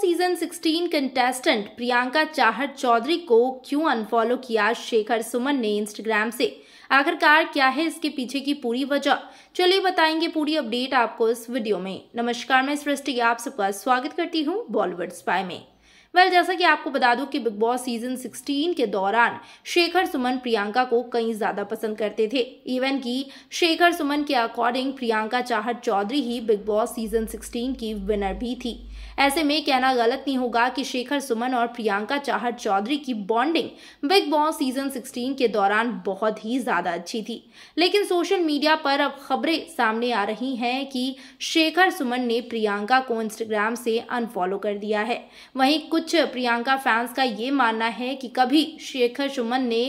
season 16 contestant Priyanka Chahar Choudhary को क्यों unfollow किया शेखर सुमन ने इंस्टाग्राम से आखिरकार क्या है इसके पीछे की पूरी वजह चलिए बताएंगे पूरी अपडेट आपको इस वीडियो में नमस्कार मैं सृष्टि आप सबका स्वागत करती हूँ बॉलीवुड स्पाई में वेल जैसा कि आपको बता दूं कि बिग बॉस सीजन 16 के दौरान शेखर सुमन प्रियंका को कई ज़्यादा पसंद करते थे इवन कि शेखर सुमन के अकॉर्डिंग प्रियंका चाहत चौधरी ही बिग बॉस सीजन 16 की विनर भी थी ऐसे में कहना गलत नहीं होगा कि शेखर सुमन और प्रियंका चाहत चौधरी की बॉन्डिंग बिग बॉस सीजन 16 के दौरान बहुत ही ज़्यादा अच्छी थी लेकिन सोशल मीडिया पर अब खबरें सामने आ रही हैं कि शेखर सुमन ने प्रियंका को इंस्टाग्राम से अनफॉलो कर दिया है वहीं कुछ कुछ प्रियंका फैंस का ये मानना है कि कभी शेखर सुमन ने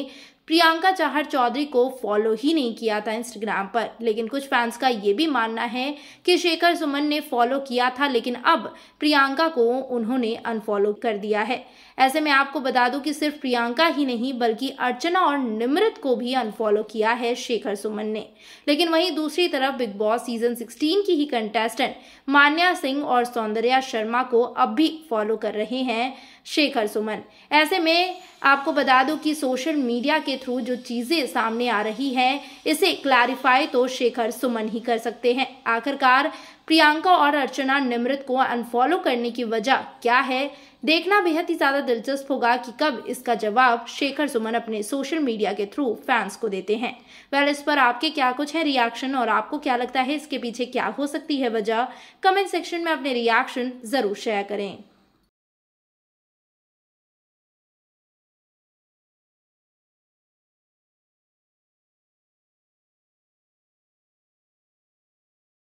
प्रियंका चाहर चौधरी को फॉलो ही नहीं किया था इंस्टाग्राम पर लेकिन कुछ फैंस का ये भी मानना है कि शेखर सुमन ने फॉलो किया था लेकिन अब प्रियंका को उन्होंने अनफॉलो कर दिया है ऐसे में आपको बता दूं कि सिर्फ प्रियंका ही नहीं बल्कि अर्चना और निमृत को भी अनफॉलो किया है शेखर सुमन ने लेकिन वहीं दूसरी तरफ बिग बॉस सीजन 16 की ही कंटेस्टेंट मान्या सिंह और सौंदर्या शर्मा को अब भी फॉलो कर रहे हैं शेखर सुमन ऐसे में आपको बता दूं कि सोशल मीडिया के थ्रू जो चीज़ें सामने आ रही हैं इसे क्लैरिफाई तो शेखर सुमन ही कर सकते हैं आखिरकार प्रियंका और अर्चना निमृत को अनफॉलो करने की वजह क्या है देखना बेहद ही ज़्यादा दिलचस्प होगा कि कब इसका जवाब शेखर सुमन अपने सोशल मीडिया के थ्रू फैंस को देते हैं वेल इस पर आपके क्या कुछ है रिएक्शन और आपको क्या लगता है इसके पीछे क्या हो सकती है वजह कमेंट सेक्शन में अपने रिएक्शन ज़रूर शेयर करें